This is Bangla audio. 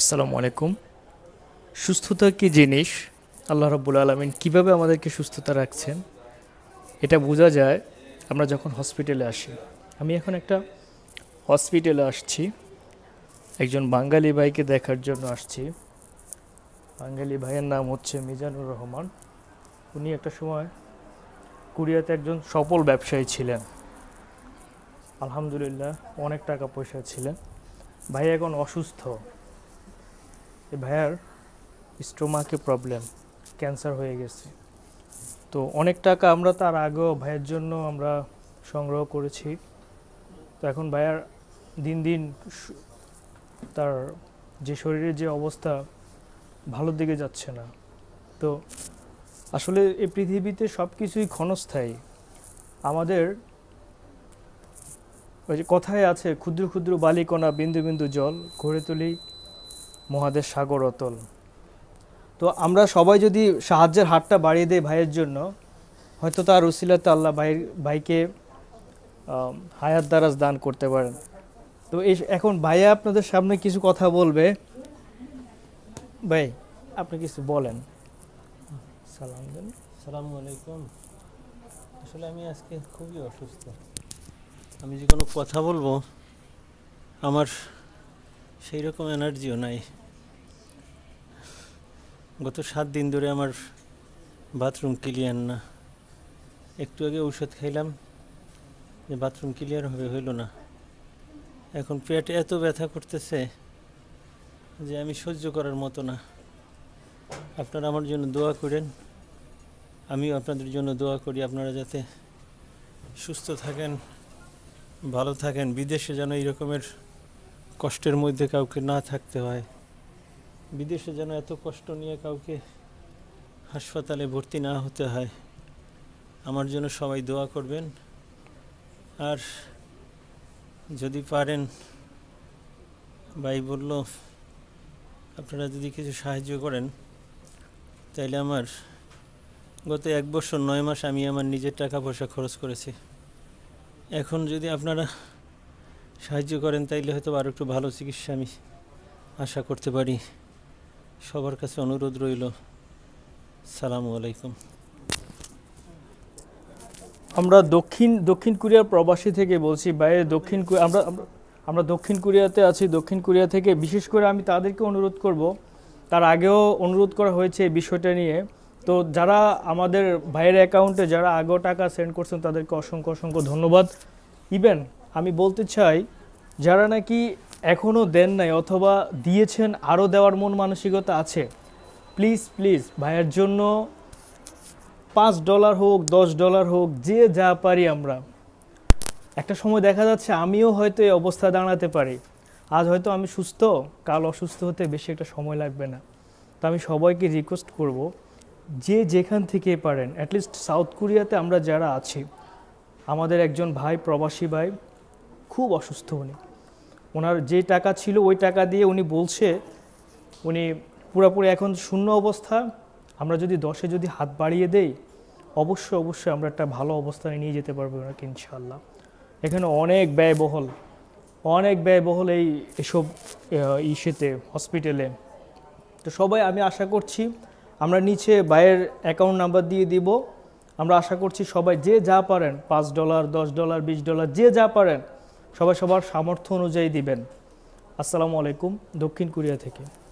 আসসালামু আলাইকুম সুস্থতা কি জিনিস আল্লাহ রব্বুল আলমিন কীভাবে আমাদেরকে সুস্থতা রাখছেন এটা বোঝা যায় আমরা যখন হসপিটালে আসি আমি এখন একটা হসপিটালে আসছি একজন বাঙালি ভাইকে দেখার জন্য আসছি বাঙালি ভাইয়ের নাম হচ্ছে মিজানুর রহমান উনি একটা সময় কুরিয়াতে একজন সফল ব্যবসায়ী ছিলেন আলহামদুলিল্লাহ অনেক টাকা পয়সা ছিলেন ভাই এখন অসুস্থ ভাইয়ার স্টোমাকে প্রবলেম ক্যান্সার হয়ে গেছে তো অনেক টাকা আমরা তার আগেও ভাইয়ের জন্য আমরা সংগ্রহ করেছি তো এখন ভাইয়ার দিন দিন তার যে শরীরের যে অবস্থা ভালোর দিকে যাচ্ছে না তো আসলে এই পৃথিবীতে সব কিছুই ক্ষণস্থায়ী আমাদের ওই যে কথায় আছে ক্ষুদ্র ক্ষুদ্র বালিকণা বিন্দু বিন্দু জল ঘরে তুলি মহাদেশ সাগর অতল তো আমরা সবাই যদি সাহায্যের হাতটা বাড়িয়ে দেয় ভাইয়ের জন্য হয়তো তার উসিলাতে আল্লাহ ভাইয়ের ভাইকে হায়াত দ্বারাজ দান করতে পারেন তো এই এখন ভাইয়া আপনাদের সামনে কিছু কথা বলবে ভাই আপনি কিছু বলেন সালাম সালাম আলাইকুম আসলে আমি আজকে খুবই অসুস্থ আমি যে কোনো কথা বলবো আমার সেই রকম এনার্জিও নাই গত সাত দিন ধরে আমার বাথরুম ক্লিয়ার না একটু আগে ঔষধ খাইলাম যে বাথরুম ক্লিয়ার হবে হইল না এখন পেট এত ব্যথা করতেছে যে আমি সহ্য করার মতো না আপনারা আমার জন্য দোয়া করেন আমিও আপনাদের জন্য দোয়া করি আপনারা যাতে সুস্থ থাকেন ভালো থাকেন বিদেশে যেন এই রকমের কষ্টের মধ্যে কাউকে না থাকতে হয় বিদেশে যেন এত কষ্ট নিয়ে কাউকে হাসপাতালে ভর্তি না হতে হয় আমার জন্য সবাই দোয়া করবেন আর যদি পারেন ভাই বলল আপনারা যদি কিছু সাহায্য করেন তাইলে আমার গত এক বছর নয় মাস আমি আমার নিজের টাকা পয়সা খরচ করেছি এখন যদি আপনারা সাহায্য করেন তাইলে হয়তো আরও একটু ভালো চিকিৎসা আমি আশা করতে পারি সবার কাছে অনুরোধ রইল সালামু আলাইকুম আমরা দক্ষিণ দক্ষিণ কোরিয়ার প্রবাসী থেকে বলছি বাইরে দক্ষিণ আমরা আমরা দক্ষিণ কোরিয়াতে আছি দক্ষিণ কোরিয়া থেকে বিশেষ করে আমি তাদেরকে অনুরোধ করব তার আগেও অনুরোধ করা হয়েছে এই বিষয়টা নিয়ে তো যারা আমাদের ভাইয়ের অ্যাকাউন্টে যারা আগেও টাকা সেন্ড করছেন তাদেরকে অসংখ্য অসংখ্য ধন্যবাদ ইভেন আমি বলতে চাই যারা নাকি এখনও দেন নাই অথবা দিয়েছেন আরও দেওয়ার মন মানসিকতা আছে প্লিজ প্লিজ ভাইয়ের জন্য পাঁচ ডলার হোক দশ ডলার হোক যে যা পারি আমরা একটা সময় দেখা যাচ্ছে আমিও হয়তো এই অবস্থা দাঁড়াতে পারি আজ হয়তো আমি সুস্থ কাল অসুস্থ হতে বেশি একটা সময় লাগবে না তো আমি সবাইকে রিকোয়েস্ট করব যে যেখান থেকে পারেন অ্যাটলিস্ট সাউথ কোরিয়াতে আমরা যারা আছি আমাদের একজন ভাই প্রবাসী ভাই খুব অসুস্থ উনি ওনার যে টাকা ছিল ওই টাকা দিয়ে উনি বলছে উনি পুরাপুরি এখন শূন্য অবস্থা আমরা যদি দশে যদি হাত বাড়িয়ে দেই অবশ্যই অবশ্যই আমরা একটা ভালো অবস্থানে নিয়ে যেতে পারবো ওনাকে ইনশাল্লাহ এখানে অনেক ব্যয়বহল অনেক ব্যয়বহল এই এসব ইসেতে হসপিটালে তো সবাই আমি আশা করছি আমরা নিচে বাইরের অ্যাকাউন্ট নাম্বার দিয়ে দিব আমরা আশা করছি সবাই যে যা পারেন পাঁচ ডলার দশ ডলার বিশ ডলার যে যা পারেন সবাই সবার সামর্থ্য অনুযায়ী দিবেন আসসালামু আলাইকুম দক্ষিণ কোরিয়া থেকে